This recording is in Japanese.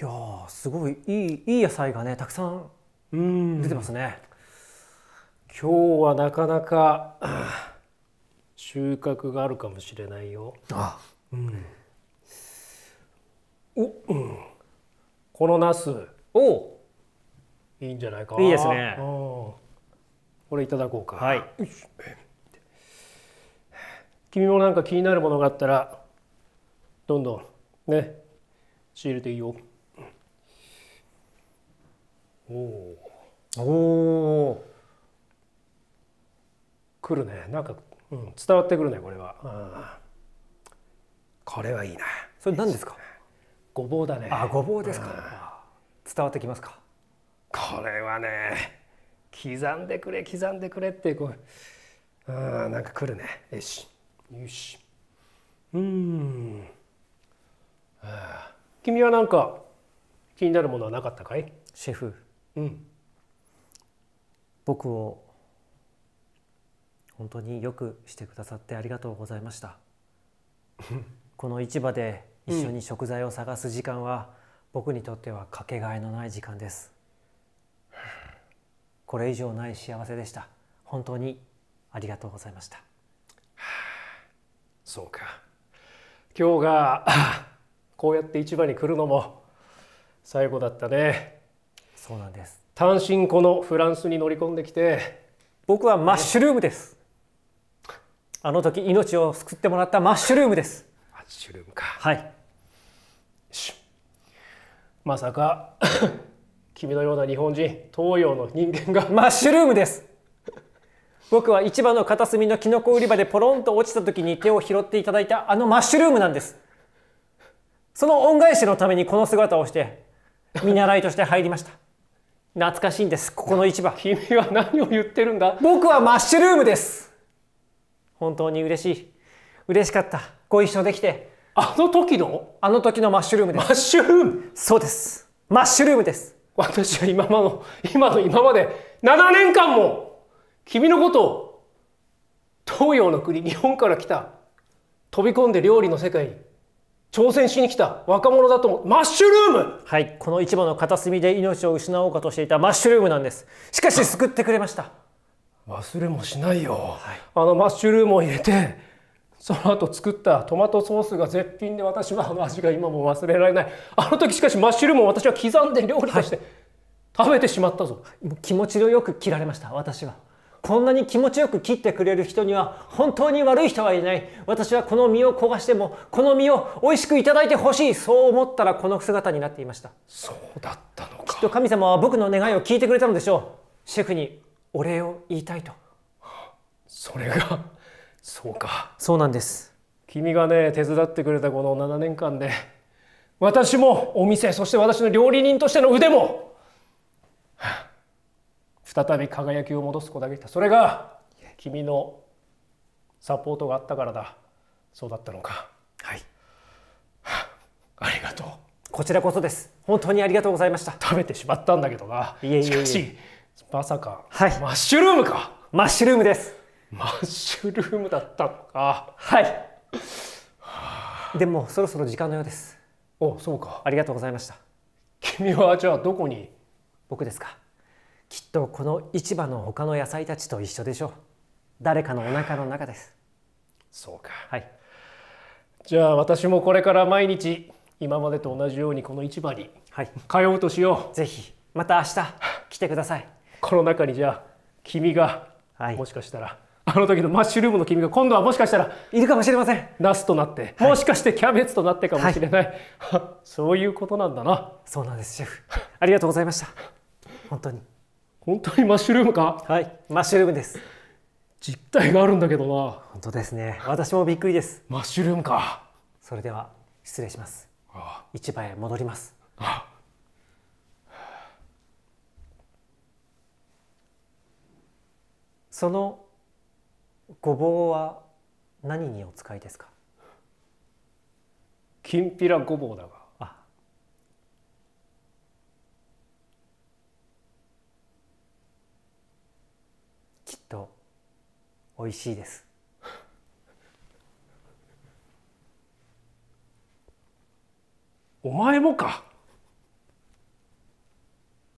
いやすごいいいいい野菜がねたくさん出てますね。今日はなかなか収穫があるかもしれないよ。あうん、お、うん、このナスおいいんじゃないかいいですね。これいただこうか。はい。君もなんか気になるものがあったらどんどんね仕入れていいよ。おおくるねなんか、うん、伝わってくるねこれは、うん、これはいいなそれ何ですかごぼうだねあごぼうですか、伝わってきますかこれはね刻んでくれ刻んでくれってこうあなんかくるねよしよしうん君は何か気になるものはなかったかいシェフうん、僕を本当によくしてくださってありがとうございました この市場で一緒に食材を探す時間は、うん、僕にとってはかけがえのない時間です これ以上ない幸せでした本当にありがとうございました そうか今日が こうやって市場に来るのも最後だったねそうなんです単身このフランスに乗り込んできて僕はマッシュルームです、あの時命を救ってもらったマッシュルームですマッシュルームかはいまさか 君のような日本人東洋の人間がマッシュルームです僕は市場の片隅のキノコ売り場でポロンと落ちた時に手を拾っていただいたあのマッシュルームなんですその恩返しのためにこの姿をして見習いとして入りました懐かしいんですここの市場君は何を言ってるんだ僕はマッシュルームです本当に嬉しい嬉しかったご一緒できてあの時のあの時のマッシュルームですマッシュルームそうですマッシュルームです私は今まの今の今まで7年間も君のことを東洋の国日本から来た飛び込んで料理の世界に挑戦しに来た若者だと思うマッシュルームはいこの市場の片隅で命を失おうかとしていたマッシュルームなんですしかし救ってくれました忘れもしないよ、はい、あのマッシュルームを入れてその後作ったトマトソースが絶品で私はあの味が今も忘れられないあの時しかしマッシュルームを私は刻んで料理として、食べてしまったぞ気持ちよく切られました私はこんなに気持ちよく切ってくれる人には本当に悪い人はいない私はこの身を焦がしてもこの身を美味しくいただいてほしいそう思ったらこの姿になっていましたそうだったのかきっと神様は僕の願いを聞いてくれたのでしょうシェフにお礼を言いたいとそれがそうかそうなんです君がね手伝ってくれたこの7年間で私もお店そして私の料理人としての腕も再び輝きを戻すことができたそれが君のサポートがあったからだそうだったのかはい、は あ、りがとうこちらこそです本当にありがとうございました食べてしまったんだけどなしかしまさか、はい、マッシュルームかマッシュルームですマッシュルームだったのかはい、でもそろそろ時間のようですおそうかありがとうございました君はじゃあどこに僕ですかきっとこの市場の他の野菜たちと一緒でしょう誰かのお腹の中ですそうかはいじゃあ私もこれから毎日今までと同じようにこの市場に通うとしよう、はい、ぜひまた明日来てくださいこの中にじゃあ君が、はい、もしかしたらあの時のマッシュルームの君が今度はもしかしたらいるかもしれませんナスとなって、はい、もしかしてキャベツとなってかもしれない、そういうことなんだなそうなんですシェフありがとうございました本当に本当にマッシュルームかはいマッシュルームです実体があるんだけどな本当ですね私もびっくりですマッシュルームかそれでは失礼しますああ市場へ戻りますああそのごぼうは何にお使いですかきんぴらごぼうだが美味しいですお前もか